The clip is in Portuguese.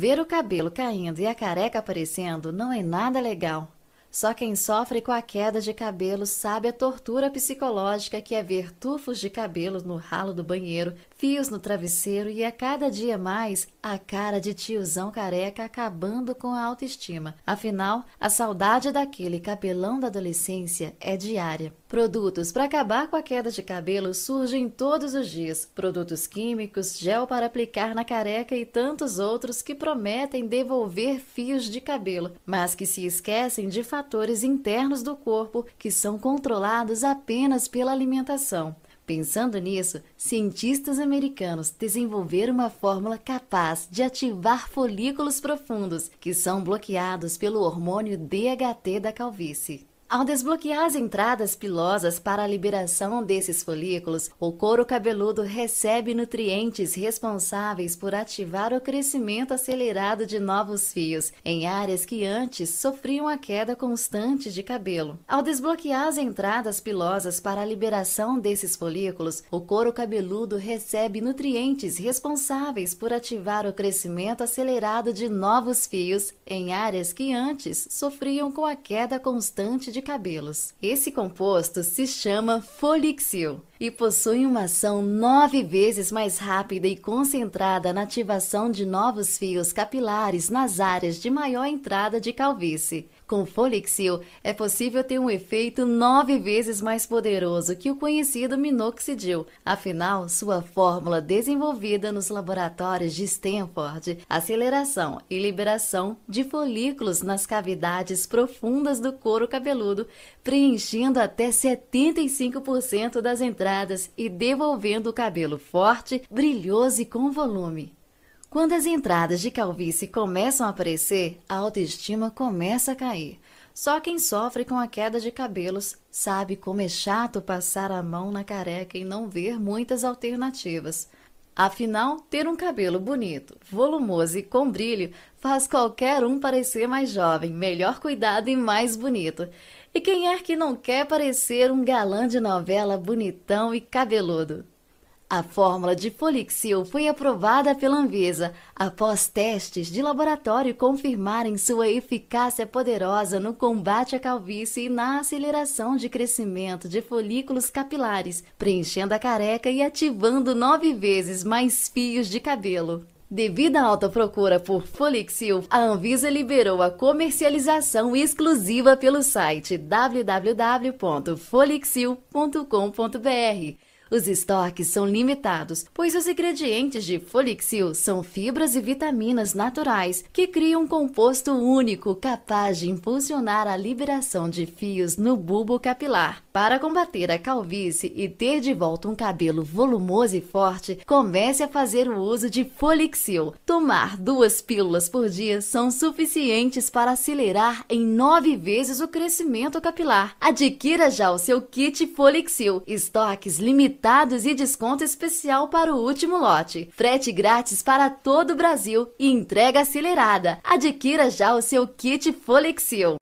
Ver o cabelo caindo e a careca aparecendo não é nada legal. Só quem sofre com a queda de cabelo sabe a tortura psicológica que é ver tufos de cabelo no ralo do banheiro, fios no travesseiro e a cada dia mais a cara de tiozão careca acabando com a autoestima. Afinal, a saudade daquele cabelão da adolescência é diária. Produtos para acabar com a queda de cabelo surgem todos os dias. Produtos químicos, gel para aplicar na careca e tantos outros que prometem devolver fios de cabelo, mas que se esquecem de fatores internos do corpo que são controlados apenas pela alimentação. Pensando nisso, cientistas americanos desenvolveram uma fórmula capaz de ativar folículos profundos, que são bloqueados pelo hormônio DHT da calvície. Ao desbloquear as entradas pilosas para a liberação desses folículos, o couro cabeludo recebe nutrientes responsáveis por ativar o crescimento acelerado de novos fios em áreas que antes sofriam a queda constante de cabelo. Ao desbloquear as entradas pilosas para a liberação desses folículos, o couro cabeludo recebe nutrientes responsáveis por ativar o crescimento acelerado de novos fios em áreas que antes sofriam com a queda constante de de cabelos. Esse composto se chama Folixil e possui uma ação nove vezes mais rápida e concentrada na ativação de novos fios capilares nas áreas de maior entrada de calvície. Com Folixil, é possível ter um efeito nove vezes mais poderoso que o conhecido minoxidil. Afinal, sua fórmula desenvolvida nos laboratórios de Stanford, aceleração e liberação de folículos nas cavidades profundas do couro cabeludo, preenchendo até 75% das entradas e devolvendo o cabelo forte, brilhoso e com volume. Quando as entradas de calvície começam a aparecer, a autoestima começa a cair. Só quem sofre com a queda de cabelos sabe como é chato passar a mão na careca e não ver muitas alternativas. Afinal, ter um cabelo bonito, volumoso e com brilho faz qualquer um parecer mais jovem, melhor cuidado e mais bonito. E quem é que não quer parecer um galã de novela bonitão e cabeludo? A fórmula de Folixil foi aprovada pela Anvisa após testes de laboratório confirmarem sua eficácia poderosa no combate à calvície e na aceleração de crescimento de folículos capilares, preenchendo a careca e ativando nove vezes mais fios de cabelo. Devido à alta procura por Folixil, a Anvisa liberou a comercialização exclusiva pelo site www.folixil.com.br os estoques são limitados, pois os ingredientes de Folixil são fibras e vitaminas naturais que criam um composto único capaz de impulsionar a liberação de fios no bulbo capilar. Para combater a calvície e ter de volta um cabelo volumoso e forte, comece a fazer o uso de Folixil. Tomar duas pílulas por dia são suficientes para acelerar em nove vezes o crescimento capilar. Adquira já o seu kit Folixil. Estoques limitados limitados e desconto especial para o último lote. Frete grátis para todo o Brasil e entrega acelerada. Adquira já o seu kit Folexil.